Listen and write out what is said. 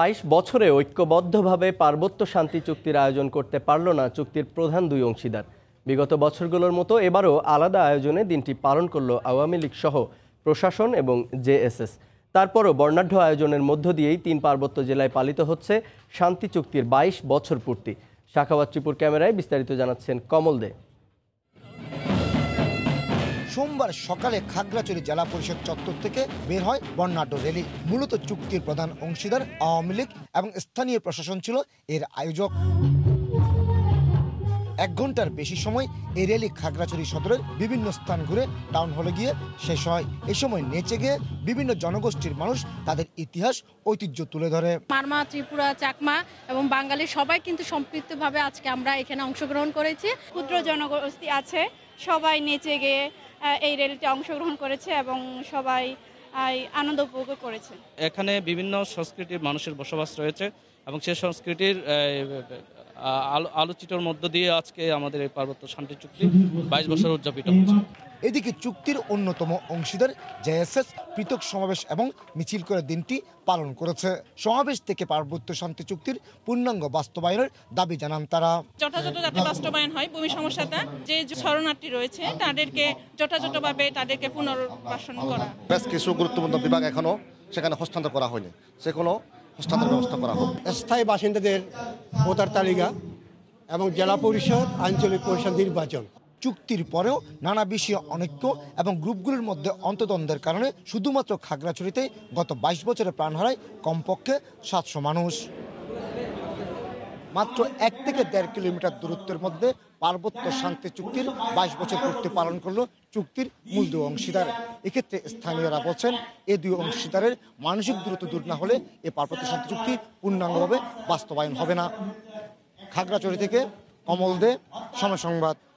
বাইশ বছরে ঐক্যবদ্ধভাবে পার্বত্য শান্তি চুক্তির আয়োজন করতে পারল না চুক্তির প্রধান দুই অংশীদার বিগত বছরগুলোর মতো এবারও আলাদা আয়োজনে দিনটি পালন করল আওয়ামী লীগ সহ প্রশাসন এবং জেএসএস তারপরও বর্ণাঢ্য আয়োজনের মধ্য দিয়েই তিন পার্বত্য জেলায় পালিত হচ্ছে শান্তি চুক্তির বাইশ বছর পূর্তি শাখাওয়াত ত্রিপুর ক্যামেরায় বিস্তারিত জানাচ্ছেন কমল দে সোমবার সকালে খাগড়াছড়ি জেলা পরিষদ চত্বর থেকে বের হয় বর্ণাঢ্য র্যালি মূলত চুক্তির প্রধান অংশীদার আওয়ামী লীগ এবং স্থানীয় প্রশাসন ছিল এর আয়োজক এক ঘন্টার বেশি সময় এই র্যালি খাগড়াছড়ি সদরের বিভিন্ন স্থান ঘুরে টাউন হলে গিয়ে শেষ হয় এ সময় নেচে গিয়ে বিভিন্ন জনগোষ্ঠীর মানুষ তাদের ইতিহাস ঐতিহ্য তুলে ধরে মারমা ত্রিপুরা চাকমা এবং বাঙালি সবাই কিন্তু সম্পৃক্তভাবে আজকে আমরা এখানে অংশগ্রহণ করেছি ক্ষুদ্র জনগোষ্ঠী আছে সবাই নেচে গিয়ে এই র্যালিতে অংশগ্রহণ করেছে এবং সবাই আনন্দ উপভোগ করেছে এখানে বিভিন্ন সংস্কৃতির মানুষের বসবাস রয়েছে এবং সেই সংস্কৃতির আলোচিতর মধ্য দিয়ে আজকে আমাদের এই পার্বত্য শান্তি চুক্তি বাইশ বছর উদযাপিত হচ্ছে এদিকে চুক্তির অন্যতম অংশীদার জেএসএস পৃথক সমাবেশ এবং মিছিল করে দিনটি পালন করেছে সমাবেশ থেকে পার্বত্য শান্তি চুক্তির পূর্ণাঙ্গ বাস্তবায়নের দাবি জানান তারা যথাযথ যাতে বাস্তবায়ন হয় ভূমি সমস্যাটা যে শরণার্থী রয়েছে তাদেরকে যথাযথভাবে তাদেরকে পুনর্বাসন করা বেশ কিছু গুরুত্বপূর্ণ বিভাগ এখনো সেখানে হস্তান্তর করা হয়নি সেগুলো হস্তান্তর ব্যবস্থা করা হবে স্থায়ী বাসিন্দাদের ভোটার তালিকা এবং জেলা পরিষদ আঞ্চলিক পরিষদ নির্বাচন চুক্তির পরেও নানা বিষয়ে অনৈক্য এবং গ্রুপগুলির মধ্যে অন্তদ্বন্দ্বের কারণে শুধুমাত্র খাগড়াছড়িতে গত বাইশ বছরে প্রাণ হারায় কমপক্ষে সাতশো মানুষ মাত্র এক থেকে দেড় কিলোমিটার দূরত্বের মধ্যে পার্বত্য শান্তি চুক্তির বাইশ বছর পূর্তি পালন করলো চুক্তির মূল দুই অংশীদার এক্ষেত্রে স্থানীয়রা বলছেন এ দুই অংশীদারের মানসিক দূরত্ব দূর না হলে এ পার্বত্য শান্তি চুক্তি পূর্ণাঙ্গভাবে বাস্তবায়ন হবে না খাগড়াচড়ি থেকে কমল দে সময় সংবাদ